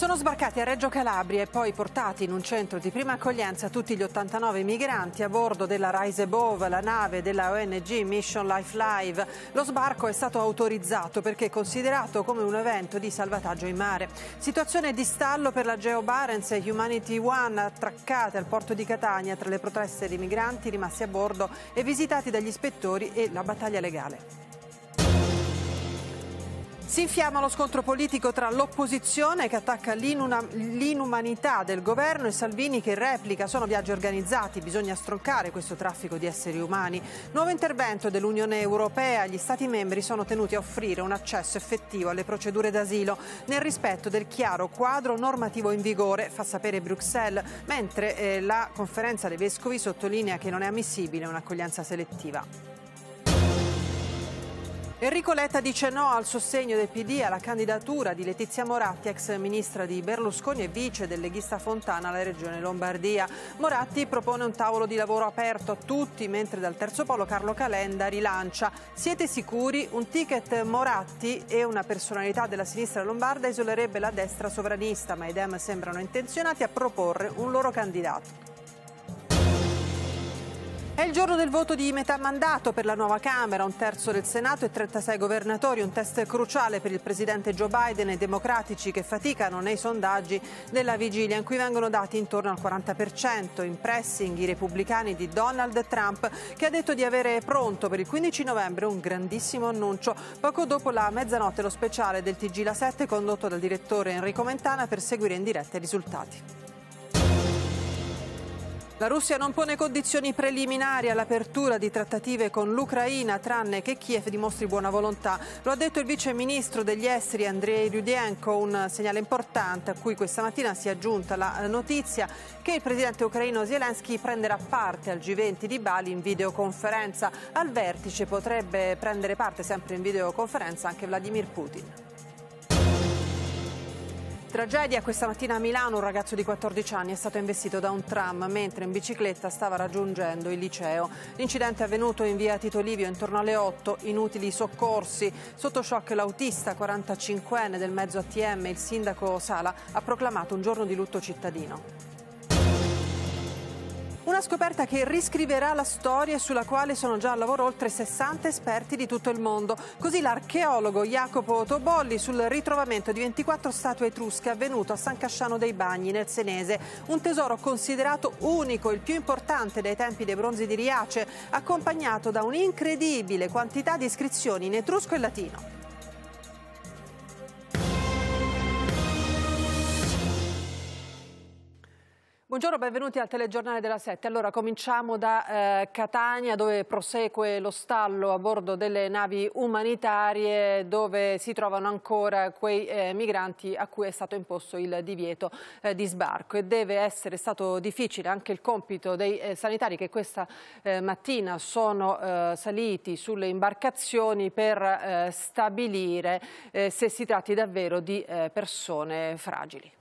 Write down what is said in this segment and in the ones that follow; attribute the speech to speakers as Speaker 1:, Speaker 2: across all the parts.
Speaker 1: Sono sbarcati a Reggio Calabria e poi portati in un centro di prima accoglienza tutti gli 89 migranti a bordo della Rise Above, la nave della ONG Mission Life Live. Lo sbarco è stato autorizzato perché è considerato come un evento di salvataggio in mare. Situazione di stallo per la Geo Barents e Humanity One attraccate al porto di Catania tra le proteste dei migranti rimasti a bordo e visitati dagli ispettori e la battaglia legale. Si infiamma lo scontro politico tra l'opposizione che attacca l'inumanità del governo e Salvini che replica sono viaggi organizzati, bisogna stroncare questo traffico di esseri umani. Nuovo intervento dell'Unione Europea, gli Stati membri sono tenuti a offrire un accesso effettivo alle procedure d'asilo nel rispetto del chiaro quadro normativo in vigore, fa sapere Bruxelles, mentre eh, la conferenza dei vescovi sottolinea che non è ammissibile un'accoglienza selettiva. Enrico Letta dice no al sostegno del PD alla candidatura di Letizia Moratti, ex ministra di Berlusconi e vice del leghista Fontana alla regione Lombardia. Moratti propone un tavolo di lavoro aperto a tutti, mentre dal terzo polo Carlo Calenda rilancia siete sicuri un ticket Moratti e una personalità della sinistra lombarda isolerebbe la destra sovranista, ma i Dem sembrano intenzionati a proporre un loro candidato. È il giorno del voto di metà mandato per la nuova Camera, un terzo del Senato e 36 governatori, un test cruciale per il presidente Joe Biden e i democratici che faticano nei sondaggi della vigilia, in cui vengono dati intorno al 40%, in pressing i repubblicani di Donald Trump, che ha detto di avere pronto per il 15 novembre un grandissimo annuncio. Poco dopo la mezzanotte lo speciale del TG La 7 condotto dal direttore Enrico Mentana per seguire in diretta i risultati. La Russia non pone condizioni preliminari all'apertura di trattative con l'Ucraina, tranne che Kiev dimostri buona volontà. Lo ha detto il vice ministro degli esteri Andrei Rudienko, un segnale importante a cui questa mattina si è aggiunta la notizia che il presidente ucraino Zelensky prenderà parte al G20 di Bali in videoconferenza. Al vertice potrebbe prendere parte sempre in videoconferenza anche Vladimir Putin. Tragedia questa mattina a Milano, un ragazzo di 14 anni è stato investito da un tram mentre in bicicletta stava raggiungendo il liceo. L'incidente è avvenuto in via Tito Livio intorno alle 8, inutili soccorsi. Sotto shock l'autista 45enne del mezzo ATM, il sindaco Sala, ha proclamato un giorno di lutto cittadino. Una scoperta che riscriverà la storia e sulla quale sono già al lavoro oltre 60 esperti di tutto il mondo. Così l'archeologo Jacopo Tobolli sul ritrovamento di 24 statue etrusche avvenuto a San Casciano dei Bagni nel Senese. Un tesoro considerato unico, il più importante dai tempi dei bronzi di Riace, accompagnato da un'incredibile quantità di iscrizioni in etrusco e latino. Buongiorno, benvenuti al telegiornale della 7. Allora, cominciamo da eh, Catania, dove prosegue lo stallo a bordo delle navi umanitarie, dove si trovano ancora quei eh, migranti a cui è stato imposto il divieto eh, di sbarco. E deve essere stato difficile anche il compito dei eh, sanitari che questa eh, mattina sono eh, saliti sulle imbarcazioni per stabilire se si tratti davvero di persone fragili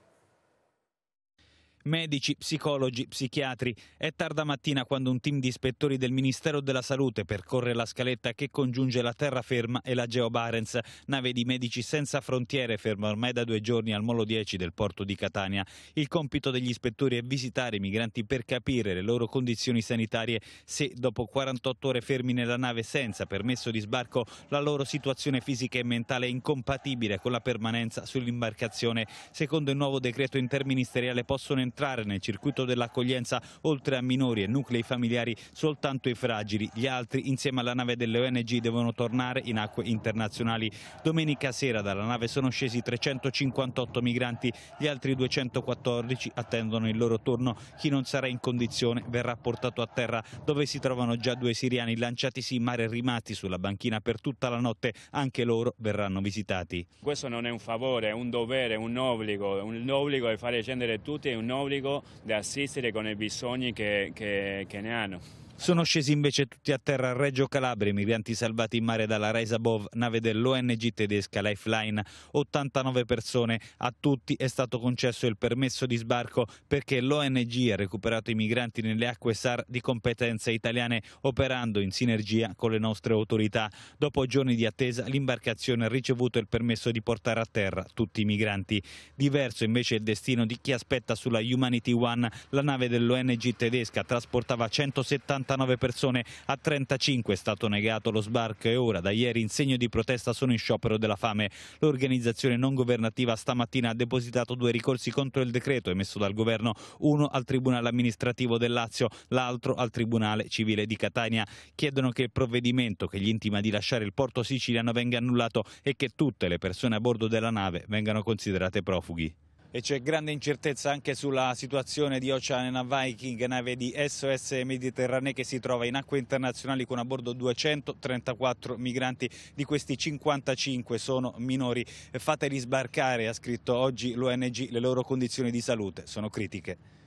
Speaker 2: medici, psicologi, psichiatri. È tarda mattina quando un team di ispettori del Ministero della Salute percorre la scaletta che congiunge la terraferma e la Geo Barents, nave di Medici Senza Frontiere ferma ormai da due giorni al molo 10 del porto di Catania. Il compito degli ispettori è visitare i migranti per capire le loro condizioni sanitarie, se dopo 48 ore fermi nella nave senza permesso di sbarco la loro situazione fisica e mentale è incompatibile con la permanenza sull'imbarcazione. Secondo il nuovo decreto interministeriale possono entrare entrare nel circuito dell'accoglienza oltre a minori e nuclei familiari soltanto i fragili. Gli altri insieme alla nave delle ONG devono tornare in acque internazionali. Domenica sera dalla nave sono scesi 358 migranti, gli altri 214 attendono il loro turno. Chi non sarà in condizione verrà portato a terra dove si trovano già due siriani lanciatisi in mare rimati sulla banchina per tutta la notte. Anche loro verranno visitati.
Speaker 3: Questo non è un favore, è un dovere, un obbligo. Un obbligo è fare scendere tutti e un obbligo obbligo di assistere con i bisogni che, che, che ne hanno.
Speaker 2: Sono scesi invece tutti a terra a Reggio Calabria i migranti salvati in mare dalla Reisabov, nave dell'ONG tedesca Lifeline. 89 persone. A tutti è stato concesso il permesso di sbarco perché l'ONG ha recuperato i migranti nelle acque SAR di competenza italiane, operando in sinergia con le nostre autorità. Dopo giorni di attesa, l'imbarcazione ha ricevuto il permesso di portare a terra tutti i migranti. Diverso invece il destino di chi aspetta sulla Humanity One. La nave dell'ONG tedesca trasportava 170 49 persone, a 35 è stato negato lo sbarco e ora da ieri in segno di protesta sono in sciopero della fame. L'organizzazione non governativa stamattina ha depositato due ricorsi contro il decreto emesso dal governo, uno al Tribunale amministrativo del Lazio, l'altro al Tribunale civile di Catania. Chiedono che il provvedimento che gli intima di lasciare il porto siciliano venga annullato e che tutte le persone a bordo della nave vengano considerate profughi e c'è grande incertezza anche sulla situazione di Ocean Viking, nave di SOS Mediterranee che si trova in acque internazionali con a bordo 234 migranti, di questi 55 sono minori. Fateli sbarcare, ha scritto oggi l'ONG, le loro condizioni di salute sono critiche.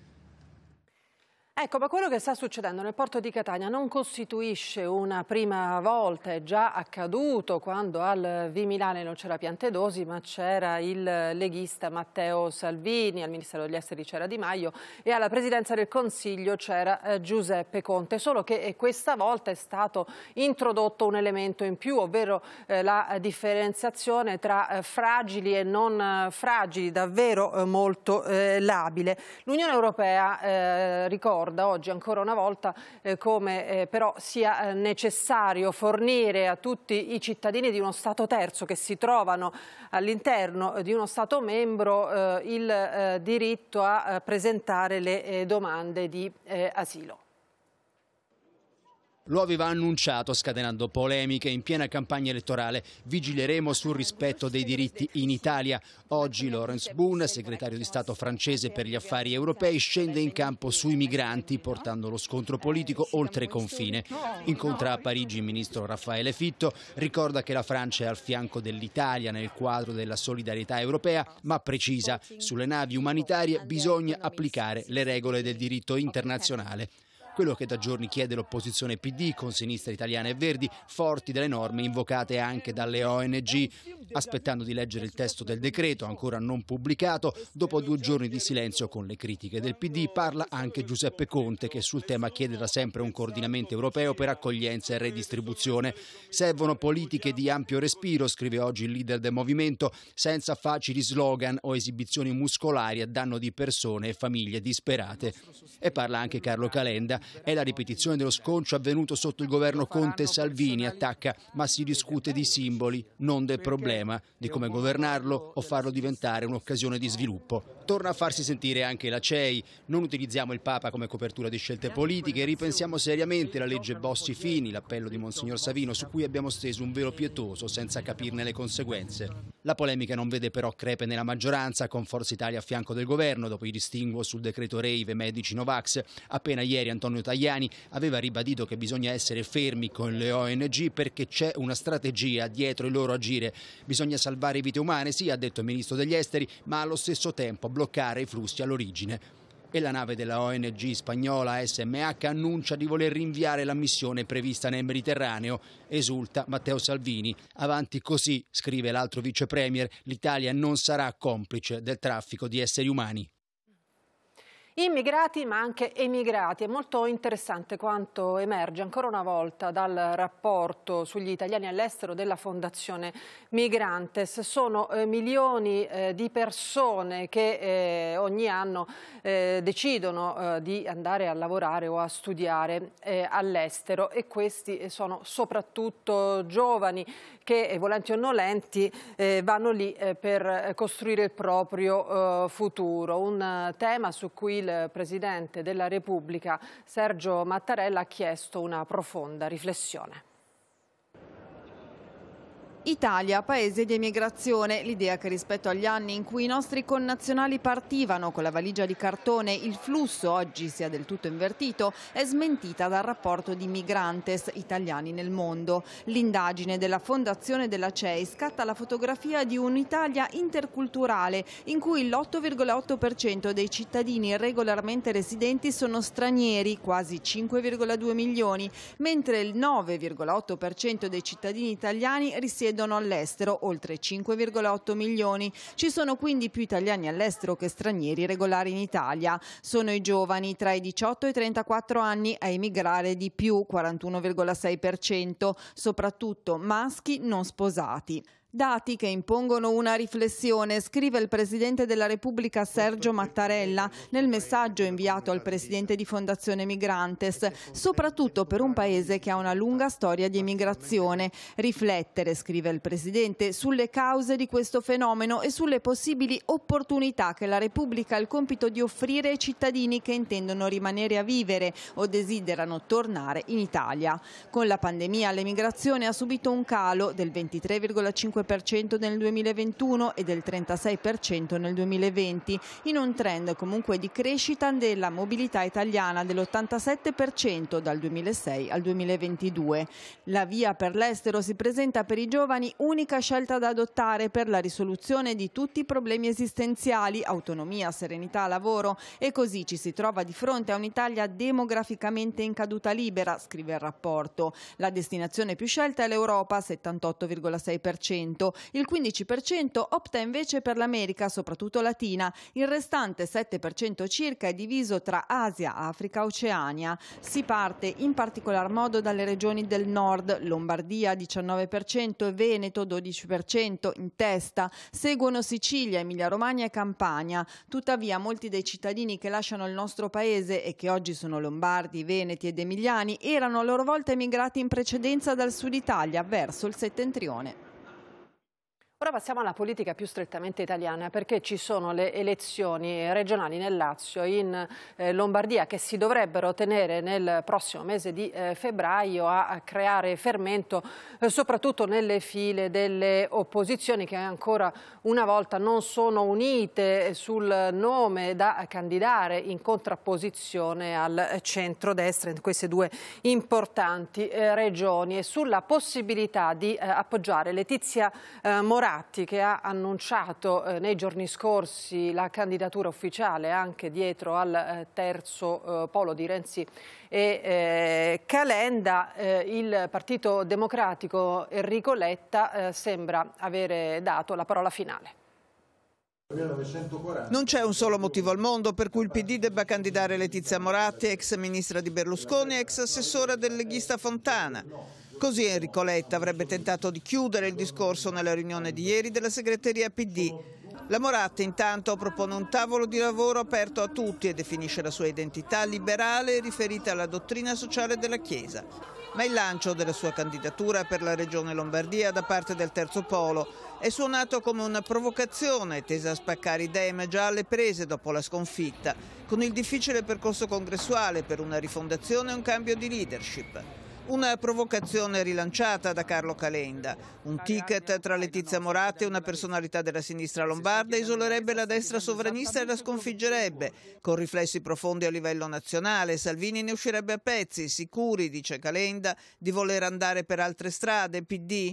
Speaker 1: Ecco, ma quello che sta succedendo nel porto di Catania non costituisce una prima volta, è già accaduto quando al V non c'era Piantedosi, ma c'era il leghista Matteo Salvini, al Ministero degli Esteri c'era Di Maio e alla Presidenza del Consiglio c'era eh, Giuseppe Conte, solo che eh, questa volta è stato introdotto un elemento in più, ovvero eh, la differenziazione tra fragili e non fragili, davvero molto labile. L'Unione Europea ricordo, ricorda oggi ancora una volta eh, come eh, però sia eh, necessario fornire a tutti i cittadini di uno Stato terzo che si trovano all'interno eh, di uno Stato membro eh, il diritto a presentare le domande di asilo.
Speaker 4: Lo aveva annunciato scatenando polemiche in piena campagna elettorale. Vigileremo sul rispetto dei diritti in Italia. Oggi Laurence Boone, segretario di Stato francese per gli affari europei, scende in campo sui migranti portando lo scontro politico oltre confine. Incontra a Parigi il ministro Raffaele Fitto, ricorda che la Francia è al fianco dell'Italia nel quadro della solidarietà europea, ma precisa sulle navi umanitarie bisogna applicare le regole del diritto internazionale quello che da giorni chiede l'opposizione PD con sinistra italiana e Verdi, forti delle norme invocate anche dalle ONG. Aspettando di leggere il testo del decreto, ancora non pubblicato, dopo due giorni di silenzio con le critiche del PD, parla anche Giuseppe Conte che sul tema chiede da sempre un coordinamento europeo per accoglienza e redistribuzione. Servono politiche di ampio respiro, scrive oggi il leader del movimento, senza facili slogan o esibizioni muscolari a danno di persone e famiglie disperate. E parla anche Carlo Calenda, è la ripetizione dello sconcio avvenuto sotto il governo Conte e Salvini, attacca, ma si discute di simboli, non del problema, di come governarlo o farlo diventare un'occasione di sviluppo. Torna a farsi sentire anche la CEI, non utilizziamo il Papa come copertura di scelte politiche, ripensiamo seriamente la legge Bossi-Fini, l'appello di Monsignor Savino, su cui abbiamo steso un velo pietoso senza capirne le conseguenze. La polemica non vede però crepe nella maggioranza, con Forza Italia a fianco del governo, dopo i distinguo sul decreto Rave e Medici Novax. Appena ieri Antonio Antonio Tajani aveva ribadito che bisogna essere fermi con le ONG perché c'è una strategia dietro il loro agire. Bisogna salvare vite umane, sì, ha detto il ministro degli esteri, ma allo stesso tempo bloccare i flussi all'origine e la nave della ONG spagnola SMH annuncia di voler rinviare la missione prevista nel Mediterraneo. Esulta Matteo Salvini. Avanti così, scrive l'altro vicepremier, l'Italia non sarà complice del traffico di esseri umani.
Speaker 1: Immigrati ma anche emigrati. È molto interessante quanto emerge ancora una volta dal rapporto sugli italiani all'estero della Fondazione Migrantes. Sono eh, milioni eh, di persone che eh, ogni anno eh, decidono eh, di andare a lavorare o a studiare eh, all'estero e questi sono soprattutto giovani che eh, volenti o nolenti eh, vanno lì eh, per eh, costruire il proprio eh, futuro. Un eh, tema su cui il Presidente della Repubblica Sergio Mattarella ha chiesto una profonda riflessione.
Speaker 5: Italia, paese di emigrazione, l'idea che rispetto agli anni in cui i nostri connazionali partivano con la valigia di cartone, il flusso oggi sia del tutto invertito, è smentita dal rapporto di Migrantes italiani nel mondo. L'indagine della Fondazione della CEI scatta la fotografia di un'Italia interculturale in cui l'8,8% dei cittadini regolarmente residenti sono stranieri, quasi 5,2 milioni, mentre il 9,8% dei cittadini italiani risiede risiedono all'estero, oltre 5,8 milioni. Ci sono quindi più italiani all'estero che stranieri regolari in Italia. Sono i giovani tra i 18 e i 34 anni a emigrare di più, 41,6%, soprattutto maschi non sposati. Dati che impongono una riflessione, scrive il Presidente della Repubblica Sergio Mattarella nel messaggio inviato al Presidente di Fondazione Migrantes, soprattutto per un Paese che ha una lunga storia di emigrazione. Riflettere, scrive il Presidente, sulle cause di questo fenomeno e sulle possibili opportunità che la Repubblica ha il compito di offrire ai cittadini che intendono rimanere a vivere o desiderano tornare in Italia. Con la pandemia l'emigrazione ha subito un calo del 23,5% 35% nel 2021 e del 36% nel 2020, in un trend comunque di crescita della mobilità italiana dell'87% dal 2006 al 2022. La via per l'estero si presenta per i giovani unica scelta da adottare per la risoluzione di tutti i problemi esistenziali, autonomia, serenità, lavoro e così ci si trova di fronte a un'Italia demograficamente in caduta libera, scrive il rapporto. La destinazione più scelta è l'Europa, 78,6%, il 15% opta invece per l'America, soprattutto latina, il restante 7% circa è diviso tra Asia, Africa, Oceania. Si parte in particolar modo dalle regioni del nord, Lombardia 19% e Veneto 12% in testa, seguono Sicilia, Emilia-Romagna e Campania. Tuttavia molti dei cittadini che lasciano il nostro paese e che oggi sono lombardi, veneti ed emiliani erano a loro volta emigrati in precedenza dal sud Italia verso il settentrione.
Speaker 1: Ora passiamo alla politica più strettamente italiana perché ci sono le elezioni regionali nel Lazio, in eh, Lombardia che si dovrebbero tenere nel prossimo mese di eh, febbraio a, creare fermento eh, soprattutto nelle file delle opposizioni che ancora una volta non sono unite eh, sul nome da candidare in contrapposizione al centro-destra in queste due importanti eh, regioni e sulla possibilità di eh, appoggiare Letizia Morales Moratti che ha annunciato eh, nei giorni scorsi la candidatura ufficiale anche dietro al eh, terzo eh, polo di Renzi e eh, Calenda, eh, il Partito Democratico Enrico Letta eh, sembra avere dato la parola finale.
Speaker 6: Non
Speaker 7: c'è un solo motivo al mondo per cui il PD debba candidare Letizia Moratti, ex ministra di Berlusconi, e ex assessora del leghista Fontana. Così Enrico Letta avrebbe tentato di chiudere il discorso nella riunione di ieri della segreteria PD. La Moratti intanto propone un tavolo di lavoro aperto a tutti e definisce la sua identità liberale riferita alla dottrina sociale della Chiesa. Ma il lancio della sua candidatura per la regione Lombardia da parte del Terzo Polo è suonato come una provocazione tesa a spaccare idee ma già alle prese dopo la sconfitta, con il difficile percorso congressuale per una rifondazione e un cambio di leadership. Una provocazione rilanciata da Carlo Calenda. Un ticket tra Letizia Moratti e una personalità della sinistra lombarda isolerebbe la destra sovranista e la sconfiggerebbe. Con riflessi profondi a livello nazionale, Salvini ne uscirebbe a pezzi, sicuri, dice Calenda, di voler andare per altre strade, PD.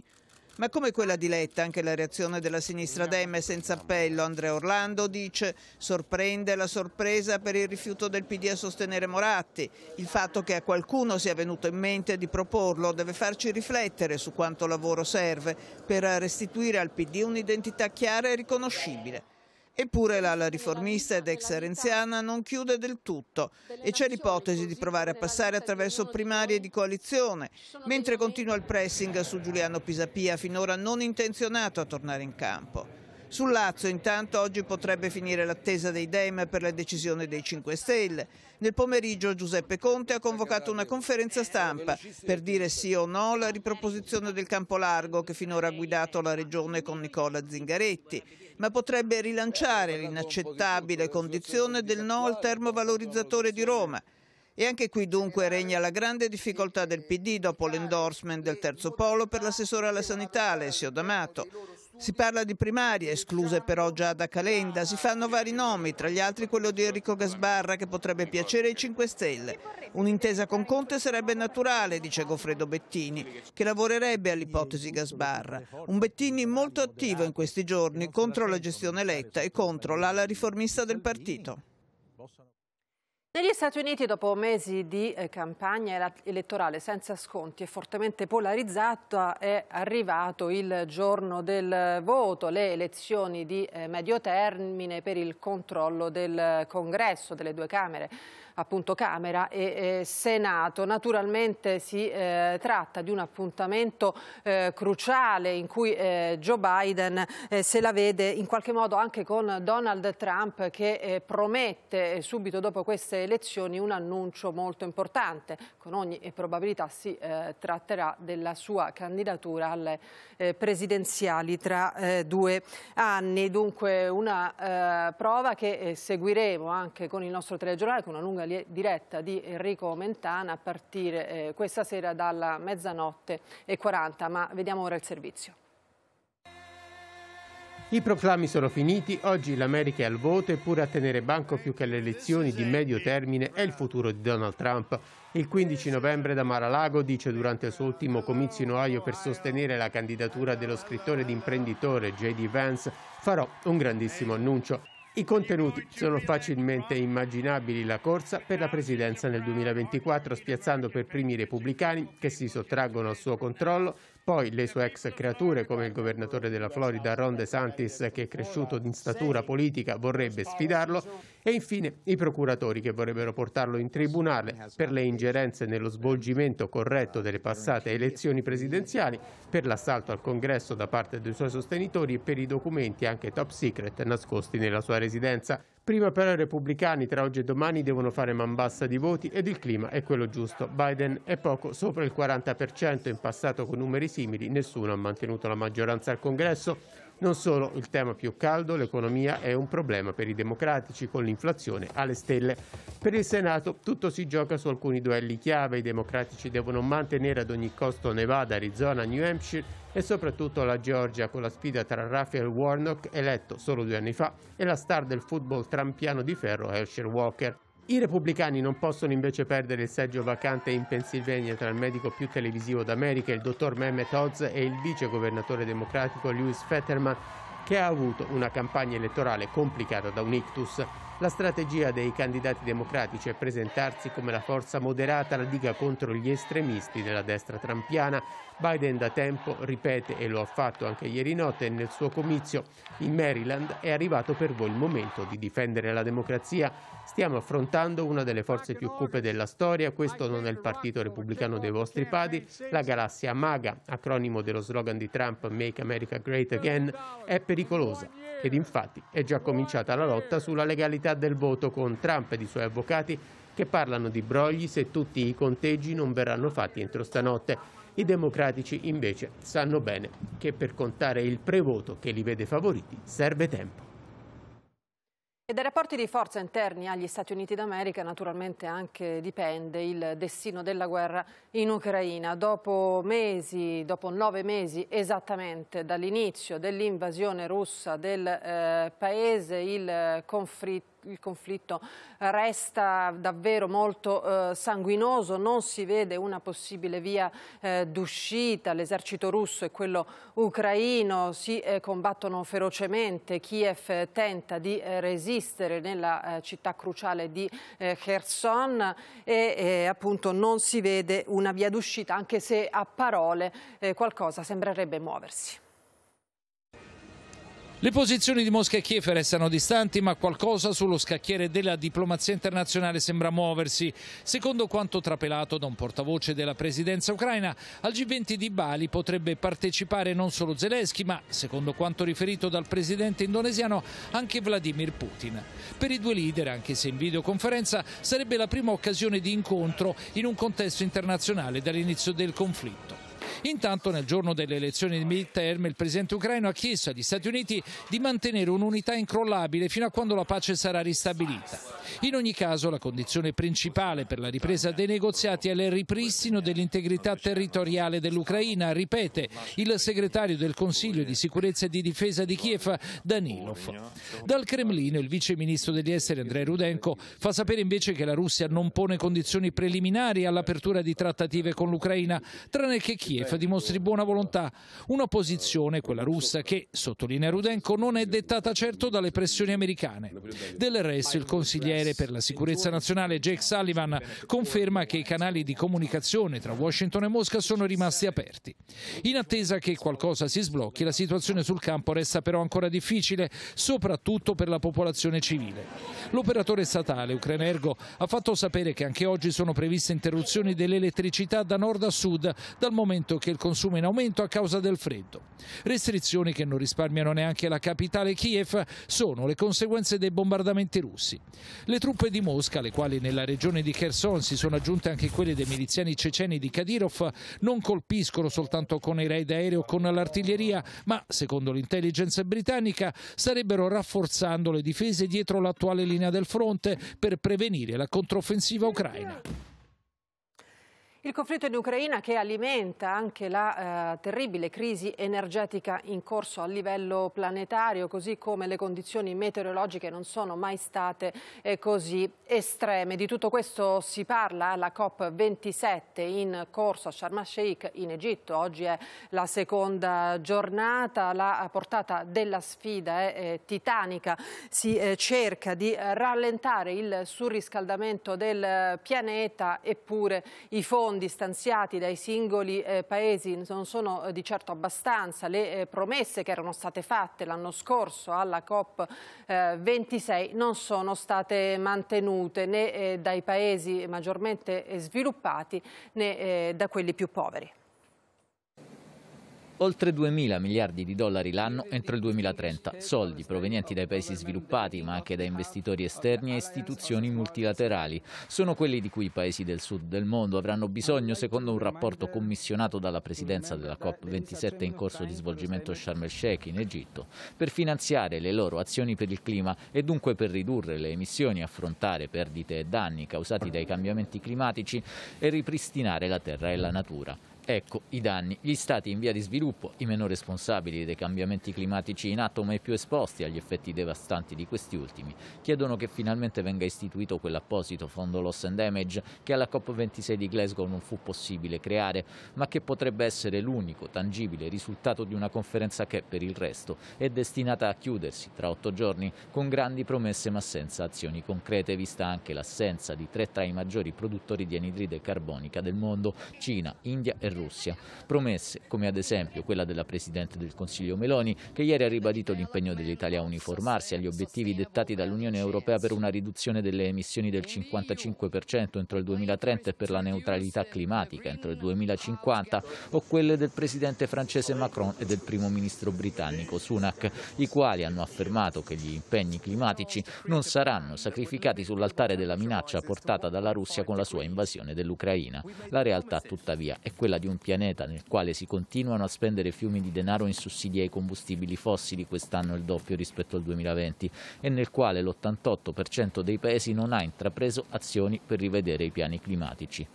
Speaker 7: Ma come quella di Letta, anche la reazione della sinistra Dem è senza appello. Andrea Orlando dice sorprende la sorpresa per il rifiuto del PD a sostenere Moratti. Il fatto che a qualcuno sia venuto in mente di proporlo deve farci riflettere su quanto lavoro serve per restituire al PD un'identità chiara e riconoscibile. Eppure l'ala riformista ed ex renziana non chiude del tutto e c'è l'ipotesi di provare a passare attraverso primarie di coalizione, mentre continua il pressing su Giuliano Pisapia, finora non intenzionato a tornare in campo. Sul Lazio intanto oggi potrebbe finire l'attesa dei Dem per la decisione dei 5 Stelle. Nel pomeriggio Giuseppe Conte ha convocato una conferenza stampa per dire sì o no alla riproposizione del campo largo che finora ha guidato la regione con Nicola Zingaretti, ma potrebbe rilanciare l'inaccettabile condizione del no al termovalorizzatore di Roma. E anche qui dunque regna la grande difficoltà del PD dopo l'endorsement del terzo polo per l'assessore alla sanità Alessio D'Amato. Si parla di primarie, escluse però già da Calenda, si fanno vari nomi, tra gli altri quello di Enrico Gasbarra che potrebbe piacere ai 5 Stelle. Un'intesa con Conte sarebbe naturale, dice Goffredo Bettini, che lavorerebbe all'ipotesi Gasbarra. Un Bettini molto attivo in questi giorni contro la gestione eletta e contro l'ala riformista del partito.
Speaker 1: Negli Stati Uniti, dopo mesi di eh, campagna elettorale senza sconti e fortemente polarizzata, è arrivato il giorno del voto, le elezioni di eh, medio termine per il controllo del eh, congresso, delle due camere appunto Camera e eh, Senato. Naturalmente si eh, tratta di un appuntamento eh, cruciale in cui eh, Joe Biden eh, se la vede in qualche modo anche con Donald Trump che eh, promette subito dopo queste elezioni un annuncio molto importante. Con ogni probabilità si tratterà della sua candidatura alle presidenziali tra due anni. Dunque una prova che seguiremo anche con il nostro telegiornale, con una lunga diretta di Enrico Mentana a partire eh, questa sera dalla mezzanotte e 40, ma vediamo ora il servizio.
Speaker 8: I proclami sono finiti, oggi l'America è al voto eppure a tenere banco più che alle elezioni di medio termine è il futuro di Donald Trump. Il 15 novembre da Maralago dice durante il suo ultimo comizio in Ohio per sostenere la candidatura dello scrittore ed imprenditore J.D. Vance farò un grandissimo annuncio. I contenuti sono facilmente immaginabili la corsa per la presidenza nel 2024, spiazzando per primi i repubblicani che si sottraggono al suo controllo poi le sue ex creature, come il governatore della Florida Ron DeSantis, che è cresciuto in statura politica, vorrebbe sfidarlo, e infine i procuratori che vorrebbero portarlo in tribunale per le ingerenze nello svolgimento corretto delle passate elezioni presidenziali, per l'assalto al congresso da parte dei suoi sostenitori e per i documenti anche top secret nascosti nella sua residenza. Prima però i repubblicani tra oggi e domani devono fare man bassa di voti ed il clima è quello giusto. Biden è poco sopra il 40%, in passato con numeri simili nessuno ha mantenuto la maggioranza al congresso. Non solo, il tema più caldo, l'economia, è un problema per i democratici con l'inflazione alle stelle. Per il Senato tutto si gioca su alcuni duelli chiave. I democratici devono mantenere ad ogni costo Nevada, Arizona, New Hampshire e soprattutto la Georgia con la sfida tra Raphael Warnock, eletto solo due anni fa, e la star del football trampiano di ferro Herschel Walker. I repubblicani non possono invece perdere il seggio vacante in Pennsylvania tra il medico più televisivo d'America, il dottor Mehmet Oz, e il vice governatore democratico Louis Fetterman, che ha avuto una campagna elettorale complicata da un ictus. La strategia dei candidati democratici è presentarsi come la forza moderata alla diga contro gli estremisti della destra trampiana. Biden da tempo ripete, e lo ha fatto anche ieri notte nel suo comizio in Maryland, è arrivato per voi il momento di difendere la democrazia. Stiamo affrontando una delle forze più cupe della storia, questo non è il partito repubblicano dei vostri padri, la galassia MAGA, acronimo dello slogan di Trump Make America Great Again, è pericolosa ed infatti è già cominciata la lotta sulla legalità del voto con Trump ed i suoi avvocati che parlano di brogli se tutti i conteggi non verranno fatti entro stanotte. I democratici invece sanno bene che per contare il prevoto che li vede favoriti serve tempo.
Speaker 1: E dai rapporti di forza interni agli Stati Uniti d'America naturalmente anche dipende il destino della guerra in Ucraina. Dopo mesi, dopo nove mesi esattamente dall'inizio dell'invasione russa del eh, paese, il conflitto il conflitto resta davvero molto eh, sanguinoso, non si vede una possibile via eh, d'uscita, l'esercito russo e quello ucraino si eh, combattono ferocemente, Kiev eh, tenta di eh, resistere nella eh, città cruciale di Kherson e appunto non si vede una via d'uscita anche se a parole qualcosa sembrerebbe muoversi.
Speaker 9: Le posizioni di Mosca e Kiev restano distanti, ma qualcosa sullo scacchiere della diplomazia internazionale sembra muoversi. Secondo quanto trapelato da un portavoce della presidenza ucraina, al G20 di Bali potrebbe partecipare non solo Zelensky, ma, secondo quanto riferito dal presidente indonesiano, anche Vladimir Putin. Per i due leader, anche se in videoconferenza, sarebbe la prima occasione di incontro in un contesto internazionale dall'inizio del conflitto. Intanto nel giorno delle elezioni di midterm il presidente ucraino ha chiesto agli Stati Uniti di mantenere un'unità incrollabile fino a quando la pace sarà ristabilita. In ogni caso la condizione principale per la ripresa dei negoziati è il ripristino dell'integrità territoriale dell'Ucraina, ripete il segretario del Consiglio di sicurezza e di difesa di Kiev Danilov. Dal Cremlino il vice ministro degli esteri Andrei Rudenko fa sapere invece che la Russia non pone condizioni preliminari all'apertura di trattative con l'Ucraina, tranne che Kiev Kiev dimostri buona volontà. Una posizione, quella russa, che, sottolinea Rudenko, non è dettata certo dalle pressioni americane. Del resto il consigliere per la sicurezza nazionale Jake Sullivan conferma che i canali di comunicazione tra Washington e Mosca sono rimasti aperti. In attesa che qualcosa si sblocchi, la situazione sul campo resta però ancora difficile, soprattutto per la popolazione civile. L'operatore statale Ucranergo ha fatto sapere che anche oggi sono previste interruzioni dell'elettricità da nord a sud dal momento 1% che il consumo è in aumento a causa del freddo. Restrizioni che non risparmiano neanche la capitale Kiev sono le conseguenze dei bombardamenti russi. Le truppe di Mosca, alle quali nella regione di Kherson si sono aggiunte anche quelle dei miliziani ceceni di Kadyrov, non colpiscono soltanto con i raid aereo o con l'artiglieria, ma, secondo l'intelligence britannica, sarebbero rafforzando le difese dietro l'attuale linea del fronte per prevenire la controffensiva ucraina.
Speaker 1: Il conflitto in Ucraina che alimenta anche la eh, terribile crisi energetica in corso a livello planetario, così come le condizioni meteorologiche non sono mai state eh, così estreme. Di tutto questo si parla alla COP27 in corso a Sharm el-Sheikh in Egitto. Oggi è la seconda giornata, la portata della sfida è eh, titanica. Si eh, cerca di rallentare il surriscaldamento del eh, pianeta eppure i fondi fondi stanziati dai singoli eh, paesi non sono eh, di certo abbastanza, le eh, promesse che erano state fatte l'anno scorso alla COP26 eh, non sono state mantenute né eh, dai paesi maggiormente eh, sviluppati né da quelli più poveri
Speaker 10: oltre 2 mila miliardi di dollari l'anno entro il 2030, soldi provenienti dai paesi sviluppati ma anche da investitori esterni e istituzioni multilaterali. Sono quelli di cui i paesi del sud del mondo avranno bisogno secondo un rapporto commissionato dalla presidenza della COP27 in corso di svolgimento a Sharm el Sheikh in Egitto, per finanziare le loro azioni per il clima e dunque per ridurre le emissioni, affrontare perdite e danni causati dai cambiamenti climatici e ripristinare la terra e la natura. Ecco i danni. Gli stati in via di sviluppo, i meno responsabili dei cambiamenti climatici in atto ma i più esposti agli effetti devastanti di questi ultimi, chiedono che finalmente venga istituito quell'apposito fondo Loss and Damage che alla COP26 di Glasgow non fu possibile creare, ma che potrebbe essere l'unico tangibile risultato di una conferenza che per il resto è destinata a chiudersi tra otto giorni con grandi promesse ma senza azioni concrete, vista anche l'assenza di tre tra i maggiori produttori di anidride carbonica del mondo, Cina, India e Russia Russia. Promesse come ad esempio quella della Presidente del Consiglio Meloni, che ieri ha ribadito l'impegno dell'Italia a uniformarsi agli obiettivi dettati dall'Unione Europea per una riduzione delle emissioni del 55% entro il 2030 e per la neutralità climatica entro il 2050, o quelle del Presidente francese Macron e del Primo Ministro britannico Sunak, i quali hanno affermato che gli impegni climatici non saranno sacrificati sull'altare della minaccia portata dalla Russia con la sua invasione dell'Ucraina. La realtà tuttavia è quella di un pianeta nel quale si continuano a spendere fiumi di denaro in sussidi ai combustibili fossili, quest'anno il doppio rispetto al 2020, e nel quale l'88% dei paesi non ha intrapreso azioni per rivedere i piani climatici.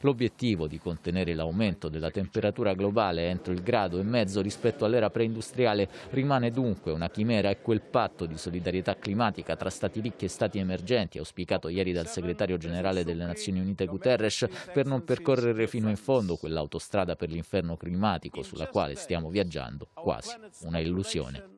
Speaker 10: L'obiettivo di contenere l'aumento della temperatura globale entro il grado e mezzo rispetto all'era preindustriale rimane dunque una chimera e quel patto di solidarietà climatica tra stati ricchi e stati emergenti auspicato ieri dal segretario generale delle Nazioni Unite Guterres per non percorrere fino in fondo quell'autostrada per l'inferno climatico sulla quale stiamo viaggiando quasi una illusione.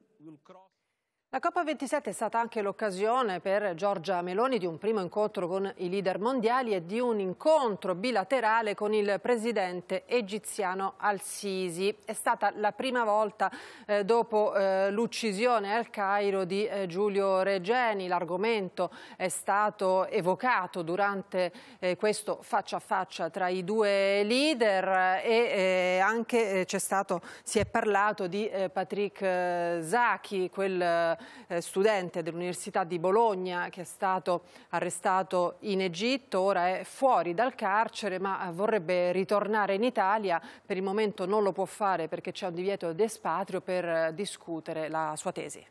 Speaker 1: La COP27 è stata anche l'occasione per Giorgia Meloni di un primo incontro con i leader mondiali e di un incontro bilaterale con il presidente egiziano Al-Sisi. È stata la prima volta eh, dopo eh, l'uccisione al Cairo di eh, Giulio Regeni. L'argomento è stato evocato durante eh, questo faccia a faccia tra i due leader e eh, anche eh, stato, si è parlato di Patrick Zaki, quel eh, studente dell'Università di Bologna che è stato arrestato in Egitto, ora è fuori dal carcere ma vorrebbe ritornare in Italia, per il momento non lo può fare perché c'è un divieto d'espatrio per eh, discutere la sua tesi.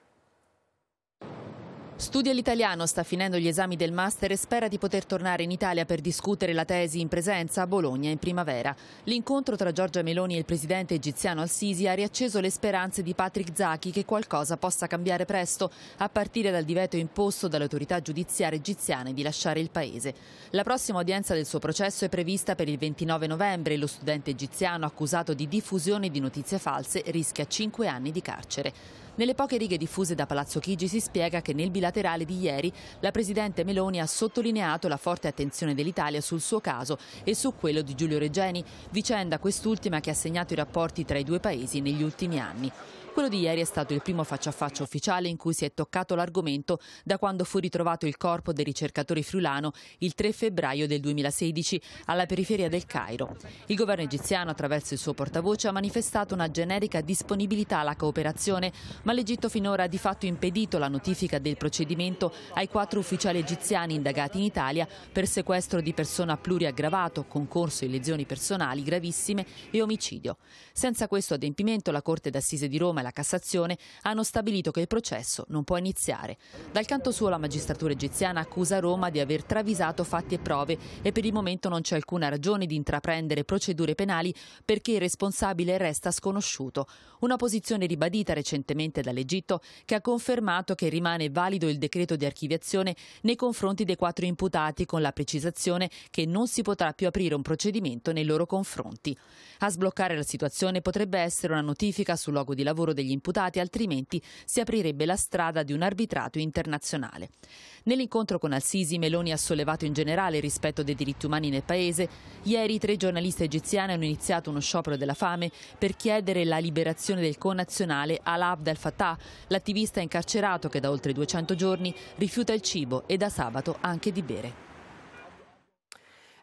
Speaker 11: Studia l'italiano, sta finendo gli esami del master e spera di poter tornare in Italia per discutere la tesi in presenza a Bologna in primavera. L'incontro tra Giorgia Meloni e il presidente egiziano Al-Sisi ha riacceso le speranze di Patrick Zaki che qualcosa possa cambiare presto, a partire dal divieto imposto dalle autorità giudiziarie egiziane di lasciare il paese. La prossima udienza del suo processo è prevista per il 29 novembre e lo studente egiziano accusato di diffusione di notizie false rischia 5 anni di carcere. Nelle poche righe diffuse da Palazzo Chigi si spiega che nel bilaterale di ieri la Presidente Meloni ha sottolineato la forte attenzione dell'Italia sul suo caso e su quello di Giulio Regeni, vicenda quest'ultima che ha segnato i rapporti tra i due paesi negli ultimi anni. Quello di ieri è stato il primo faccia a faccia ufficiale in cui si è toccato l'argomento da quando fu ritrovato il corpo del ricercatore friulano il 3 febbraio del 2016 alla periferia del Cairo. Il governo egiziano, attraverso il suo portavoce, ha manifestato una generica disponibilità alla cooperazione, ma l'Egitto finora ha di fatto impedito la notifica del procedimento ai quattro ufficiali egiziani indagati in Italia per sequestro di persona pluriaggravato, concorso in lesioni personali gravissime e omicidio. Senza questo adempimento la Corte d'Assise di Roma e la la Cassazione hanno stabilito che il processo non può iniziare. Dal canto suo la magistratura egiziana accusa Roma di aver travisato fatti e prove e per il momento non c'è alcuna ragione di intraprendere procedure penali perché il responsabile resta sconosciuto. Una posizione ribadita recentemente dall'Egitto che ha confermato che rimane valido il decreto di archiviazione nei confronti dei quattro imputati con la precisazione che non si potrà più aprire un procedimento nei loro confronti. A sbloccare la situazione potrebbe essere una notifica sul luogo di lavoro degli imputati, altrimenti si aprirebbe la strada di un arbitrato internazionale. Nell'incontro con Al-Sisi, Meloni ha sollevato in generale il rispetto dei diritti umani nel paese. Ieri tre giornaliste egiziane hanno iniziato uno sciopero della fame per chiedere la liberazione del connazionale Alaa Abdel fattah l'attivista incarcerato che da oltre 200 giorni rifiuta il cibo e da sabato anche di bere.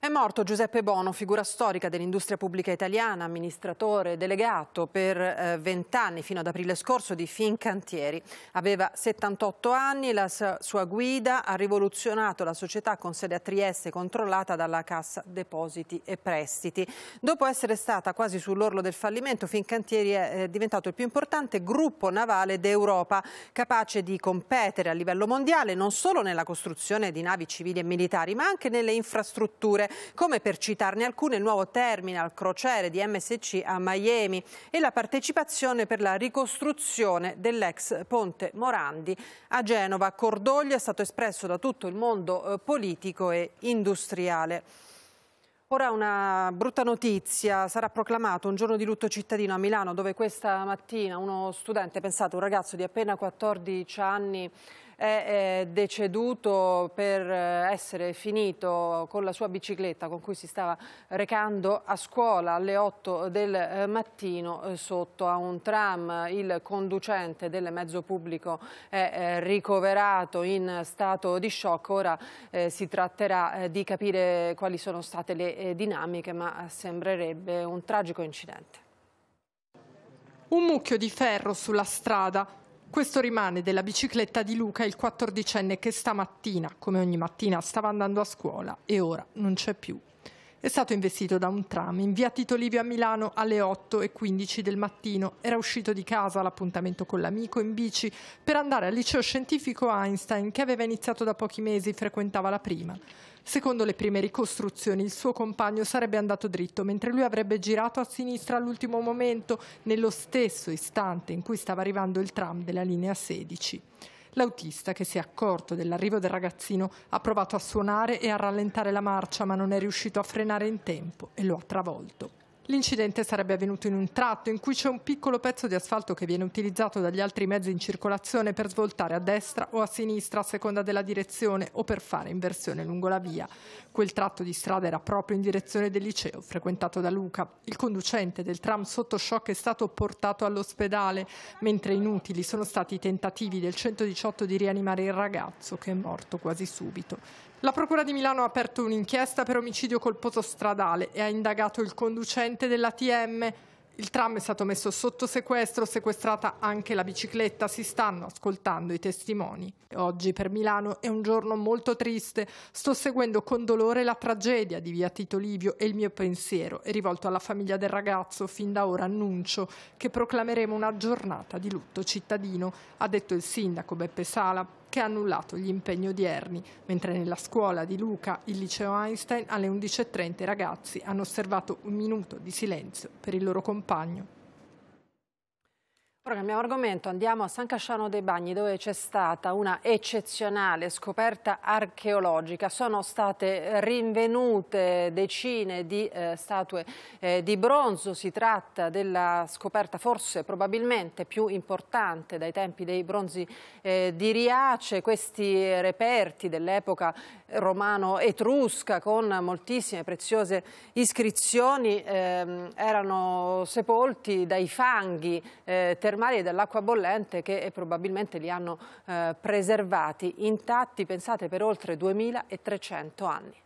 Speaker 1: È morto Giuseppe Bono, figura storica dell'industria pubblica italiana, amministratore delegato per eh, vent'anni eh, fino ad aprile scorso di Fincantieri. Aveva 78 anni, la sua guida ha rivoluzionato la società con sede a Trieste controllata dalla Cassa Depositi e Prestiti. Dopo essere stata quasi sull'orlo del fallimento, Fincantieri è diventato il più importante gruppo navale d'Europa, capace di competere a livello mondiale non solo nella costruzione di navi civili e militari, ma anche nelle infrastrutture come per citarne alcune il nuovo terminal crociere di MSC a Miami e la partecipazione per la ricostruzione dell'ex ponte Morandi a Genova. Cordoglio è stato espresso da tutto il mondo eh, politico e industriale. Ora una brutta notizia, sarà proclamato un giorno di lutto cittadino a Milano dove questa mattina uno studente, pensate un ragazzo di appena 14 anni è deceduto per eh, essere finito con la sua bicicletta con cui si stava recando a scuola alle 8 del eh, mattino eh, sotto a un tram. Il conducente del mezzo pubblico è ricoverato in stato di shock. Ora si tratterà di capire quali sono state le dinamiche, ma sembrerebbe un tragico incidente.
Speaker 12: Un mucchio di ferro sulla strada, questo rimane della bicicletta di Luca, il quattordicenne che stamattina, come ogni mattina, stava andando a scuola e ora non c'è più. È stato investito da un tram in via Tito Livio a Milano alle 8 e 15 del mattino. Era uscito di casa all'appuntamento con l'amico in bici per andare al liceo scientifico Einstein che aveva iniziato da pochi mesi, frequentava la prima. Secondo le prime ricostruzioni il suo compagno sarebbe andato dritto mentre lui avrebbe girato a sinistra all'ultimo momento nello stesso istante in cui stava arrivando il tram della linea 16. L'autista, che si è accorto dell'arrivo del ragazzino, ha provato a suonare e a rallentare la marcia, ma non è riuscito a frenare in tempo e lo ha travolto. L'incidente sarebbe avvenuto in un tratto in cui c'è un piccolo pezzo di asfalto che viene utilizzato dagli altri mezzi in circolazione per svoltare a destra o a sinistra a seconda della direzione o per fare inversione lungo la via. Quel tratto di strada era proprio in direzione del liceo frequentato da Luca. Il conducente del tram sotto shock è stato portato all'ospedale, mentre inutili sono stati i tentativi del 118 di rianimare il ragazzo che è morto quasi subito. La Procura di Milano ha aperto un'inchiesta per omicidio colposo stradale e ha indagato il conducente dell'ATM. Il tram è stato messo sotto sequestro, sequestrata anche la bicicletta, si stanno ascoltando i testimoni. Oggi per Milano è un giorno molto triste, sto seguendo con dolore la tragedia di via Tito Livio e il mio pensiero è rivolto alla famiglia del ragazzo, fin da ora annuncio che proclameremo una giornata di lutto cittadino, ha detto il sindaco Beppe Sala che ha annullato gli impegni odierni, mentre nella scuola di Luca, il liceo Einstein, alle 11.30 i ragazzi hanno osservato un minuto di silenzio per il loro compagno.
Speaker 1: Però cambiamo argomento, andiamo a San Casciano dei Bagni dove c'è stata una eccezionale scoperta archeologica. Sono state rinvenute decine di eh, statue eh, di bronzo, si tratta della scoperta forse probabilmente più importante dai tempi dei bronzi eh, di Riace. Questi reperti dell'epoca romano-etrusca con moltissime preziose iscrizioni ehm, erano sepolti dai fanghi eh, termali e dell'acqua bollente che eh, probabilmente li hanno eh, preservati intatti, pensate, per oltre 2300 anni.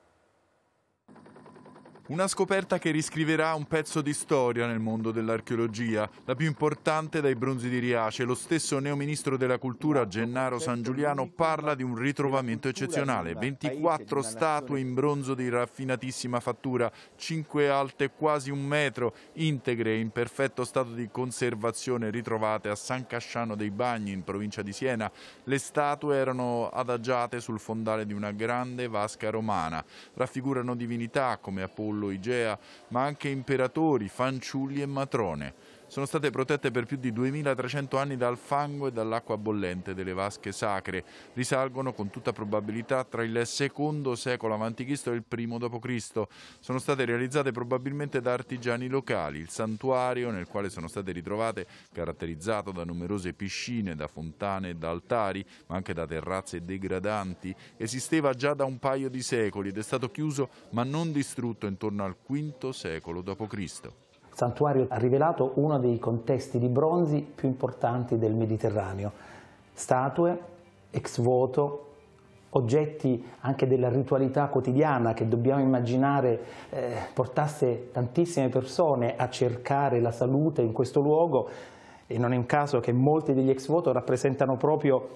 Speaker 6: Una scoperta che riscriverà un pezzo di storia nel mondo dell'archeologia, la più importante dai bronzi di Riace. Lo stesso neoministro della cultura Gennaro San Giuliano parla di un ritrovamento eccezionale. 24 statue in bronzo di raffinatissima fattura, 5 alte quasi un metro, integre e in perfetto stato di conservazione ritrovate a San Casciano dei Bagni in provincia di Siena. Le statue erano adagiate sul fondale di una grande vasca romana. Raffigurano divinità come Apollo Apollo, Igea, ma anche imperatori, fanciulli e matrone sono state protette per più di 2300 anni dal fango e dall'acqua bollente delle vasche sacre. Risalgono con tutta probabilità tra il secondo secolo a.C. e il primo d.C. Sono state realizzate probabilmente da artigiani locali. Il santuario, nel quale sono state ritrovate, caratterizzato da numerose piscine, da fontane e da altari, ma anche da terrazze degradanti, esisteva già da un paio di secoli ed è stato chiuso ma non distrutto intorno al V secolo d.C
Speaker 3: santuario ha rivelato uno dei contesti di bronzi più importanti del Mediterraneo. Statue, ex voto, oggetti anche della ritualità quotidiana che dobbiamo immaginare eh, portasse tantissime persone a cercare la salute in questo luogo e non è un caso che molti degli ex voto rappresentano proprio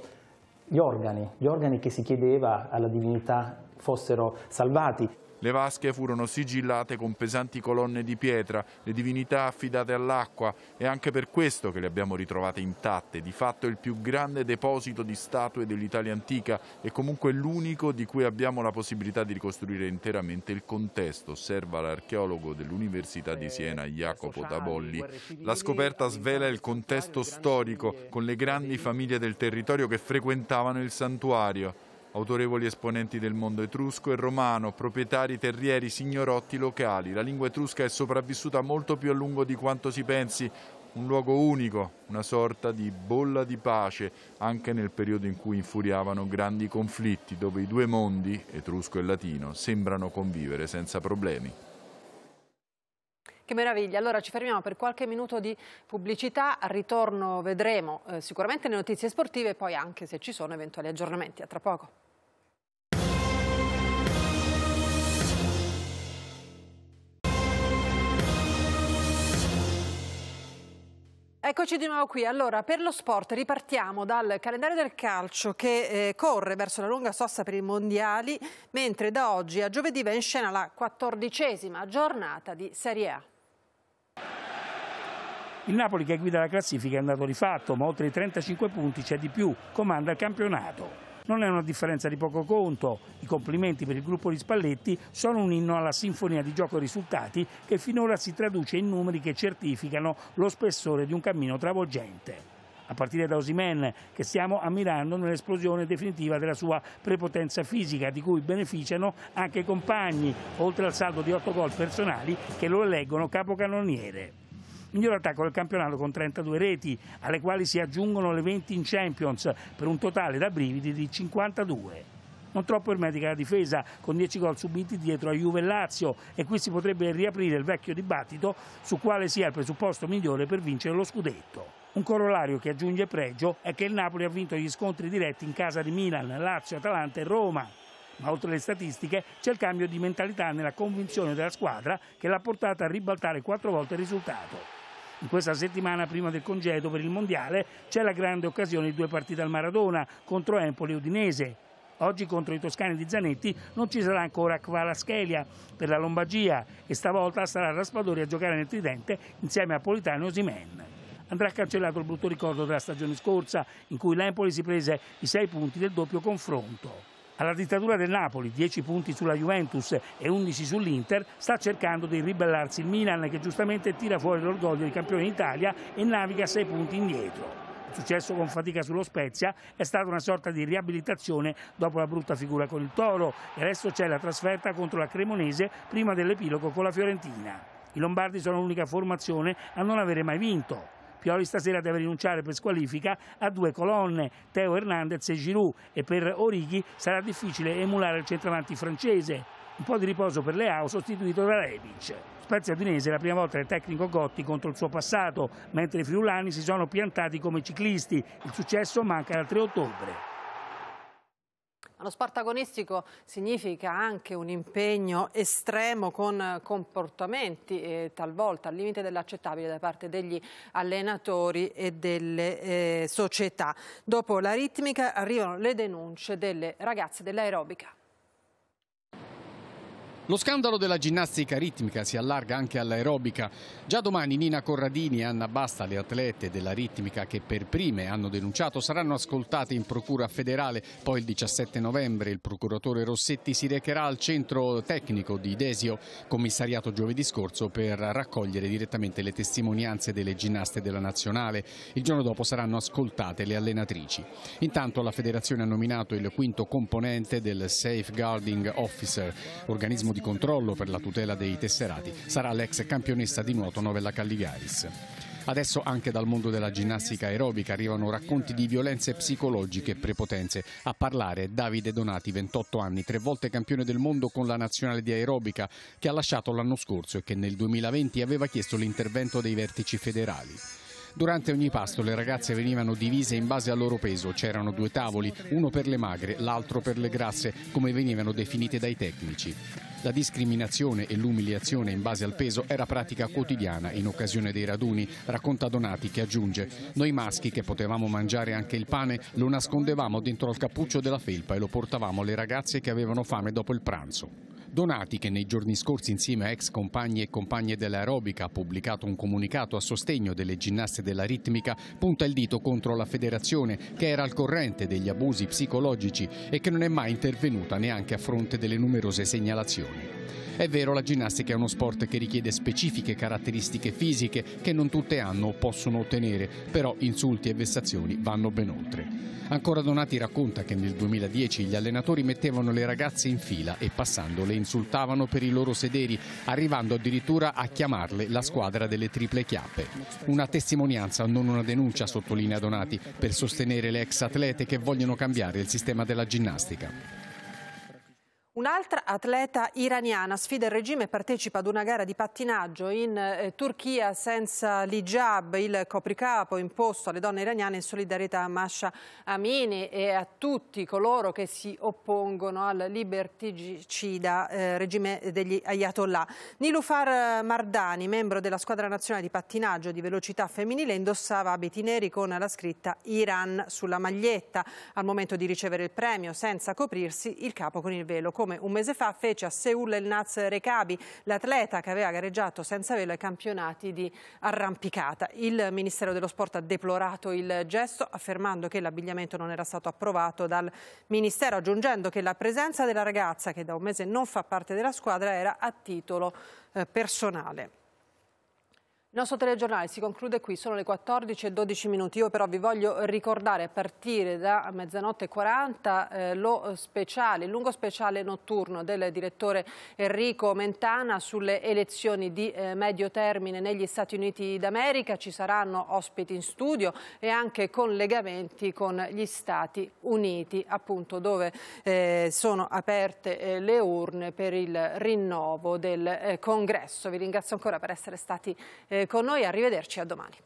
Speaker 3: gli organi, gli organi che si chiedeva alla divinità fossero salvati.
Speaker 6: Le vasche furono sigillate con pesanti colonne di pietra, le divinità affidate all'acqua, è anche per questo che le abbiamo ritrovate intatte, di fatto il più grande deposito di statue dell'Italia antica e comunque l'unico di cui abbiamo la possibilità di ricostruire interamente il contesto, osserva l'archeologo dell'Università di Siena Jacopo Tabolli. La scoperta svela il contesto storico con le grandi famiglie del territorio che frequentavano il santuario. Autorevoli esponenti del mondo etrusco e romano, proprietari, terrieri, signorotti locali. La lingua etrusca è sopravvissuta molto più a lungo di quanto si pensi, un luogo unico, una sorta di bolla di pace, anche nel periodo in cui infuriavano grandi conflitti, dove i due mondi, etrusco e latino, sembrano convivere senza problemi.
Speaker 1: Che meraviglia, allora ci fermiamo per qualche minuto di pubblicità, al ritorno vedremo eh, sicuramente le notizie sportive e poi anche se ci sono eventuali aggiornamenti. A tra poco. Eccoci di nuovo qui. Allora, per lo sport ripartiamo dal calendario del calcio che eh, corre verso la lunga sosta per i mondiali, mentre da oggi a giovedì va in scena la quattordicesima giornata di Serie A.
Speaker 3: Il Napoli che guida la classifica è andato rifatto, ma oltre i 35 punti c'è di più, comanda il campionato. Non è una differenza di poco conto, i complimenti per il gruppo di Spalletti sono un inno alla sinfonia di gioco e risultati che finora si traduce in numeri che certificano lo spessore di un cammino travolgente a partire da Osimen che stiamo ammirando nell'esplosione definitiva della sua prepotenza fisica di cui beneficiano anche i compagni, oltre al saldo di 8 gol personali che lo eleggono capocannoniere miglior attacco del campionato con 32 reti, alle quali si aggiungono le 20 in Champions, per un totale da brividi di 52. Non troppo ermetica la difesa, con 10 gol subiti dietro a Juve e Lazio e qui si potrebbe riaprire il vecchio dibattito su quale sia il presupposto migliore per vincere lo scudetto. Un corollario che aggiunge pregio è che il Napoli ha vinto gli scontri diretti in casa di Milan, Lazio, Atalanta e Roma. Ma oltre le statistiche c'è il cambio di mentalità nella convinzione della squadra che l'ha portata a ribaltare quattro volte il risultato. In questa settimana, prima del congedo per il Mondiale, c'è la grande occasione di due partite al Maradona contro Empoli e Udinese. Oggi contro i toscani di Zanetti non ci sarà ancora Kvaraschelia per la Lombagia e stavolta sarà Raspadori a giocare nel Tridente insieme a Politano e Osimen andrà cancellato il brutto ricordo della stagione scorsa in cui l'Empoli si prese i sei punti del doppio confronto alla dittatura del Napoli, 10 punti sulla Juventus e 11 sull'Inter, sta cercando di ribellarsi il Milan che giustamente tira fuori l'orgoglio di campione d'Italia e naviga 6 punti indietro. Il successo con fatica sullo Spezia è stata una sorta di riabilitazione dopo la brutta figura con il Toro e adesso c'è la trasferta contro la Cremonese prima dell'epilogo con la Fiorentina. I Lombardi sono l'unica formazione a non avere mai vinto. Pioli stasera deve rinunciare per squalifica a due colonne, Teo Hernandez e Giroud e per Orighi sarà difficile emulare il centravanti francese. Un po' di riposo per Leao sostituito da Rebic. Spezia Udinese è la prima volta del tecnico Gotti contro il suo passato, mentre i friulani si sono piantati come ciclisti. Il successo manca dal 3 ottobre.
Speaker 1: Lo sport agonistico significa anche un impegno estremo con comportamenti eh, talvolta al limite dell'accettabile da parte degli allenatori e delle eh, società. Dopo la ritmica arrivano le denunce delle ragazze dell'aerobica.
Speaker 13: Lo scandalo della ginnastica ritmica si allarga anche all'aerobica. Già domani Nina Corradini e Anna Basta, le atlete della ritmica che per prime hanno denunciato, saranno ascoltate in procura federale. Poi il 17 novembre il procuratore Rossetti si recherà al centro tecnico di Desio, commissariato giovedì scorso, per raccogliere direttamente le testimonianze delle ginnaste della nazionale. Il giorno dopo saranno ascoltate le allenatrici. Intanto la federazione ha nominato il quinto componente del Safeguarding Officer, organismo di controllo per la tutela dei tesserati sarà l'ex campionessa di nuoto Novella Calligaris. Adesso anche dal mondo della ginnastica aerobica arrivano racconti di violenze psicologiche e prepotenze. A parlare Davide Donati, 28 anni, tre volte campione del mondo con la nazionale di aerobica che ha lasciato l'anno scorso e che nel 2020 aveva chiesto l'intervento dei vertici federali. Durante ogni pasto le ragazze venivano divise in base al loro peso, c'erano due tavoli, uno per le magre, l'altro per le grasse, come venivano definite dai tecnici. La discriminazione e l'umiliazione in base al peso era pratica quotidiana in occasione dei raduni, racconta Donati che aggiunge «Noi maschi che potevamo mangiare anche il pane lo nascondevamo dentro al cappuccio della felpa e lo portavamo alle ragazze che avevano fame dopo il pranzo». Donati, che nei giorni scorsi insieme a ex compagni e compagne dell'aerobica ha pubblicato un comunicato a sostegno delle ginnaste della ritmica, punta il dito contro la federazione che era al corrente degli abusi psicologici e che non è mai intervenuta neanche a fronte delle numerose segnalazioni. È vero, la ginnastica è uno sport che richiede specifiche caratteristiche fisiche che non tutte hanno o possono ottenere, però insulti e vessazioni vanno ben oltre. Ancora Donati racconta che nel 2010 gli allenatori mettevano le ragazze in fila e passando le insultavano per i loro sederi, arrivando addirittura a chiamarle la squadra delle triple chiappe. Una testimonianza, non una denuncia, sottolinea Donati, per sostenere le ex atlete che vogliono cambiare il sistema della ginnastica.
Speaker 1: Un'altra atleta iraniana sfida il regime e partecipa ad una gara di pattinaggio in eh, Turchia senza l'hijab, il copricapo imposto alle donne iraniane in solidarietà a Masha Amini e a tutti coloro che si oppongono al liberticida eh, regime degli ayatollah. Nilufar Mardani, membro della squadra nazionale di pattinaggio di velocità femminile, indossava abiti neri con la scritta Iran sulla maglietta. Al momento di ricevere il premio, senza coprirsi, il capo con il velo come un mese fa fece a Seul il Naz Rekabi, l'atleta che aveva gareggiato senza velo ai campionati di arrampicata. Il Ministero dello Sport ha deplorato il gesto affermando che l'abbigliamento non era stato approvato dal Ministero, aggiungendo che la presenza della ragazza che da un mese non fa parte della squadra era a titolo eh, personale. Il nostro telegiornale si conclude qui, sono le 14 e 12 minuti. Io però vi voglio ricordare a partire da mezzanotte 40 eh, lo speciale, il lungo speciale notturno del direttore Enrico Mentana sulle elezioni di eh, medio termine negli Stati Uniti d'America. Ci saranno ospiti in studio e anche collegamenti con gli Stati Uniti, appunto dove eh, sono aperte eh, le urne per il rinnovo del eh, congresso. Vi ringrazio ancora per essere stati eh, con noi, arrivederci a domani.